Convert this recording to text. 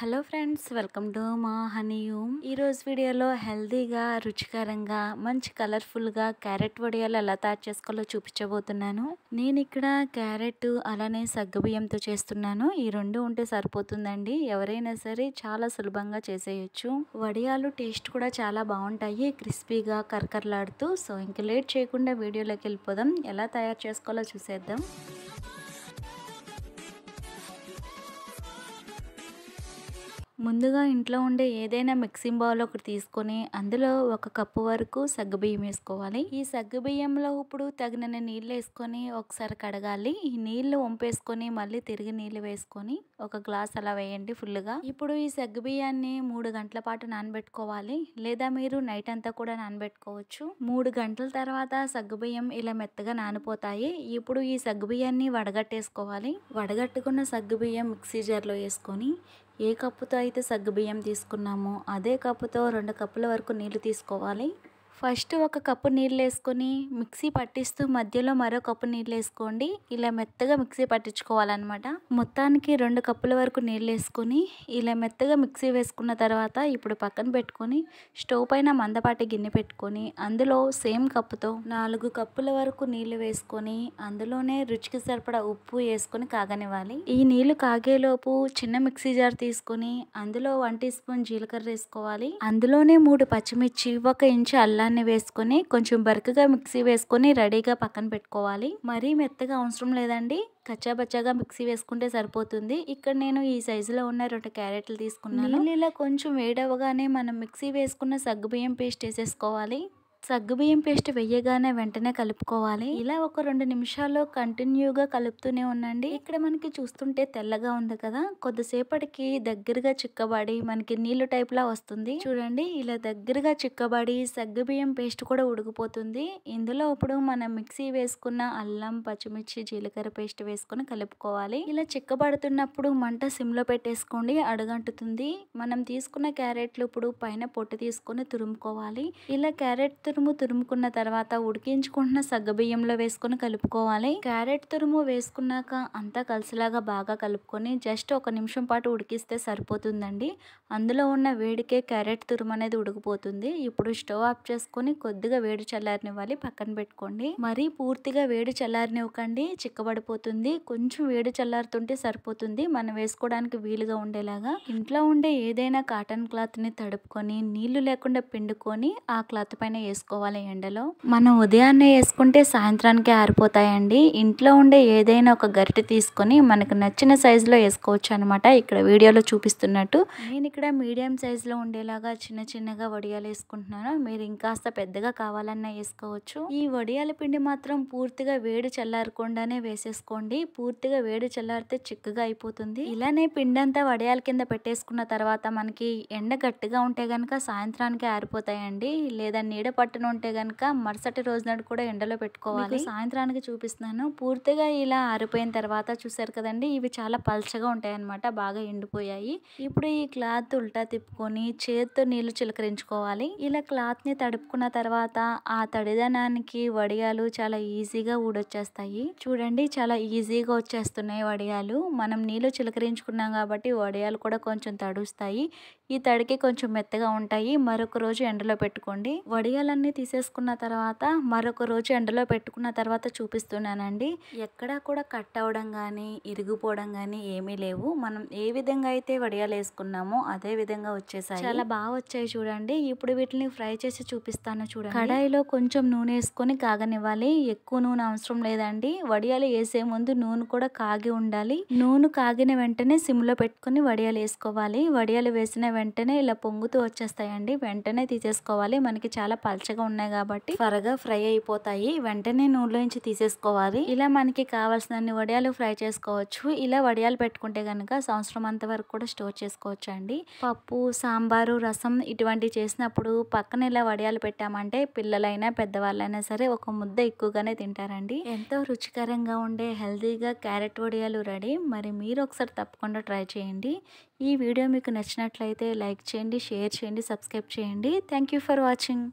hello friends welcome to మా హనీయూమ్ ఈరోజు వీడియోలో హెల్దీగా రుచికరంగా మంచి కలర్ఫుల్గా క్యారెట్ వడియాలు ఎలా తయారు చేసుకోవాలో చూపించబోతున్నాను నేను ఇక్కడ క్యారెట్ అలానే సగ్గుబియ్యంతో చేస్తున్నాను ఈ రెండు ఉంటే సరిపోతుందండి ఎవరైనా సరే చాలా సులభంగా చేసేయచ్చు వడియాలు టేస్ట్ కూడా చాలా బాగుంటాయి క్రిస్పీగా కరకరలాడుతూ సో ఇంక లేట్ చేయకుండా వీడియోలోకి వెళ్ళిపోదాం ఎలా తయారు చేసుకోవాలో చూసేద్దాం ముందుగా ఇంట్లో ఉండే ఏదైనా మిక్సింగ్ బౌల్ ఒకటి తీసుకొని అందులో ఒక కప్పు వరకు సగ్గుబియ్యం వేసుకోవాలి ఈ సగ్గుబియ్యంలో ఇప్పుడు తగినన్ని నీళ్ళు వేసుకొని ఒకసారి కడగాలి ఈ నీళ్లు వంపేసుకొని మళ్ళీ తిరిగి నీళ్ళు వేసుకొని ఒక గ్లాస్ అలా వేయండి ఫుల్గా ఇప్పుడు ఈ సగ్గుబియ్యాన్ని మూడు గంటల పాటు నానబెట్టుకోవాలి లేదా మీరు నైట్ అంతా కూడా నానబెట్టుకోవచ్చు మూడు గంటల తర్వాత సగ్గుబియ్యం ఇలా మెత్తగా నానిపోతాయి ఇప్పుడు ఈ సగ్గుబియ్యాన్ని వడగట్టేసుకోవాలి వడగట్టుకున్న సగ్గుబియ్యం మిక్సీ జార్లో వేసుకొని ఏ కప్పుతో అయితే సగ్గుబియ్యం తీసుకున్నామో అదే కప్పుతో రెండు కప్పుల వరకు నీళ్లు తీసుకోవాలి ఫస్ట్ ఒక కప్పు నీళ్ళు వేసుకొని మిక్సీ పట్టిస్తూ మధ్యలో మరో కప్పు నీళ్ళు వేసుకోండి ఇలా మెత్తగా మిక్సీ పట్టించుకోవాలన్నమాట మొత్తానికి రెండు కప్పుల వరకు నీళ్ళు వేసుకొని ఇలా మెత్తగా మిక్సీ వేసుకున్న తర్వాత ఇప్పుడు పక్కన పెట్టుకొని స్టవ్ పైన మందపాటి గిన్నె పెట్టుకొని అందులో సేమ్ కప్పుతో నాలుగు కప్పుల వరకు నీళ్లు వేసుకొని అందులోనే రుచికి సరిపడా ఉప్పు వేసుకొని కాగనివ్వాలి ఈ నీళ్లు కాగేలోపు చిన్న మిక్సీ జార్ తీసుకొని అందులో వన్ టీ స్పూన్ జీలకర్ర వేసుకోవాలి అందులోనే మూడు పచ్చిమిర్చి ఒక ఇంచు అల్లం బెల్లాన్ని వేసుకొని కొంచెం బరకగా మిక్సీ వేసుకొని రెడీగా పక్కన పెట్టుకోవాలి మరీ మెత్తగా అవసరం లేదండి కచ్చాబచ్చాగా మిక్సీ వేసుకుంటే సరిపోతుంది ఇక్కడ నేను ఈ సైజులో ఉన్న రెండు క్యారెట్లు తీసుకున్నాను ఇలా కొంచెం వేడవగానే మనం మిక్సీ వేసుకున్న సగ్గుబియ్యం పేస్ట్ వేసేసుకోవాలి సగ్గుబియ్యం పేస్ట్ వేయగానే వెంటనే కలుపుకోవాలి ఇలా ఒక రెండు నిమిషాల్లో కంటిన్యూగా కలుపుతూనే ఉండండి ఇక్కడ మనకి చూస్తుంటే తెల్లగా ఉంది కదా కొద్దిసేపటికి దగ్గరగా చిక్కబడి మనకి నీళ్లు టైప్ లా వస్తుంది చూడండి ఇలా దగ్గరగా చిక్కబడి సగ్గుబియ్యం పేస్ట్ కూడా ఉడికిపోతుంది ఇందులో ఇప్పుడు మనం మిక్సీ వేసుకున్న అల్లం పచ్చిమిర్చి జీలకర్ర పేస్ట్ వేసుకుని కలుపుకోవాలి ఇలా చిక్కబడుతున్నప్పుడు మంట సిమ్లో పెట్టేసుకోండి అడుగంటుతుంది మనం తీసుకున్న క్యారెట్లు ఇప్పుడు పైన పొట్టు తీసుకొని తురుముకోవాలి ఇలా క్యారెట్ తురుము తురుముకున్న తర్వాత ఉడికించుకుంటున్న సగ్గబియ్యంలో వేసుకొని కలుపుకోవాలి క్యారెట్ తురుము వేసుకున్నాక అంతా కలిసిలాగా బాగా కలుపుకొని జస్ట్ ఒక నిమిషం పాటు ఉడికిస్తే సరిపోతుందండి అందులో ఉన్న వేడికే క్యారెట్ తురుము అనేది ఉడికిపోతుంది ఇప్పుడు స్టవ్ ఆఫ్ చేసుకొని కొద్దిగా వేడి చల్లారనివ్వాలి పక్కన పెట్టుకోండి మరీ పూర్తిగా వేడి చల్లారనివ్వకండి చిక్కబడిపోతుంది కొంచెం వేడి చల్లారుతుంటే సరిపోతుంది మనం వేసుకోవడానికి వీలుగా ఉండేలాగా ఇంట్లో ఉండే ఏదైనా కాటన్ క్లాత్ని తడుపుకొని నీళ్లు లేకుండా పిండుకొని ఆ క్లాత్ పైన వేసుకోవాలి వేసుకోవాలి ఎండలో మనం ఉదయాన్నే వేసుకుంటే సాయంత్రానికి ఆరిపోతాయండి ఇంట్లో ఉండే ఏదైనా ఒక గరిటె తీసుకొని మనకు నచ్చిన సైజులో వేసుకోవచ్చు అనమాట ఇక్కడ వీడియోలో చూపిస్తున్నట్టు నేను ఇక్కడ మీడియం సైజులో ఉండేలాగా చిన్న చిన్నగా వడియాలు వేసుకుంటున్నాను మీరు ఇంకా పెద్దగా కావాలన్నా వేసుకోవచ్చు ఈ వడియాల పిండి మాత్రం పూర్తిగా వేడి చల్లారకుండానే వేసేసుకోండి పూర్తిగా వేడి చల్లారితే చిక్కగా అయిపోతుంది ఇలానే పిండి అంతా వడియాల కింద పెట్టేసుకున్న తర్వాత మనకి ఎండ గట్టిగా ఉంటే కనుక సాయంత్రానికి ఆరిపోతాయండి లేదా నీడ పట్టున ఉంటే కనుక మరుసటి రోజునాడు కూడా ఎండలో పెట్టుకోవాలి సాయంత్రానికి చూపిస్తున్నాను పూర్తిగా ఇలా ఆరిపోయిన తర్వాత చూసారు కదండి ఇవి చాలా పల్చగా ఉంటాయన్నమాట బాగా ఎండిపోయాయి ఇప్పుడు ఈ క్లాత్ ఉల్టా తిప్పుకొని చేతితో నీళ్లు చిలకరించుకోవాలి ఇలా క్లాత్ని తడుపుకున్న తర్వాత ఆ తడిదనానికి వడియాలు చాలా ఈజీగా ఊడొచ్చేస్తాయి చూడండి చాలా ఈజీగా వచ్చేస్తున్నాయి వడియాలు మనం నీళ్లు చిలకరించుకున్నాం కాబట్టి వడియాలు కూడా కొంచెం తడుస్తాయి ఈ తడికి కొంచెం మెత్తగా ఉంటాయి మరొక రోజు ఎండలో పెట్టుకోండి వడియాలన్నీ తీసేసుకున్న తర్వాత మరొక రోజు ఎండలో పెట్టుకున్న తర్వాత చూపిస్తున్నానండి ఎక్కడా కూడా కట్ అవడం కానీ ఇరిగిపోవడం కానీ ఏమీ లేవు మనం ఏ విధంగా అయితే వడియాలు వేసుకున్నామో అదే విధంగా వచ్చేసాయి చాలా బాగా వచ్చాయి చూడండి ఇప్పుడు వీటిని ఫ్రై చేసి చూపిస్తాను చూడండి కడాయిలో కొంచెం నూనె వేసుకొని కాగనివ్వాలి ఎక్కువ నూనె అవసరం లేదండి వడియాలు వేసే ముందు నూనె కూడా కాగి ఉండాలి నూనె కాగిన వెంటనే సిమ్లో పెట్టుకుని వడియాలు వేసుకోవాలి వడియాలు వేసిన వెంటనే ఇలా పొంగుతూ వచ్చేస్తాయండి వెంటనే తీసేసుకోవాలి మనకి చాలా పలచగా ఉన్నాయి కాబట్టి త్వరగా ఫ్రై అయిపోతాయి వెంటనే నూనెలోంచి తీసేసుకోవాలి ఇలా మనకి కావాల్సినన్ని వడియాలు ఫ్రై చేసుకోవచ్చు ఇలా వడియాలు పెట్టుకుంటే కనుక సంవత్సరం అంత వరకు కూడా స్టోర్ చేసుకోవచ్చు అండి పప్పు సాంబారు రసం ఇటువంటివి చేసినప్పుడు పక్కన ఇలా వడియాలు పెట్టామంటే పిల్లలైనా పెద్దవాళ్ళైనా సరే ఒక ముద్ద ఎక్కువగానే తింటారండి ఎంతో రుచికరంగా ఉండే హెల్తీగా క్యారెట్ వడియాలు రెడీ మరి మీరు ఒకసారి తప్పకుండా ట్రై చేయండి ఈ వీడియో మీకు నచ్చినట్లయితే నచ్చితే లైక్ చేయండి షేర్ చేయండి సబ్స్క్రైబ్ చేయండి థ్యాంక్ ఫర్ వాచింగ్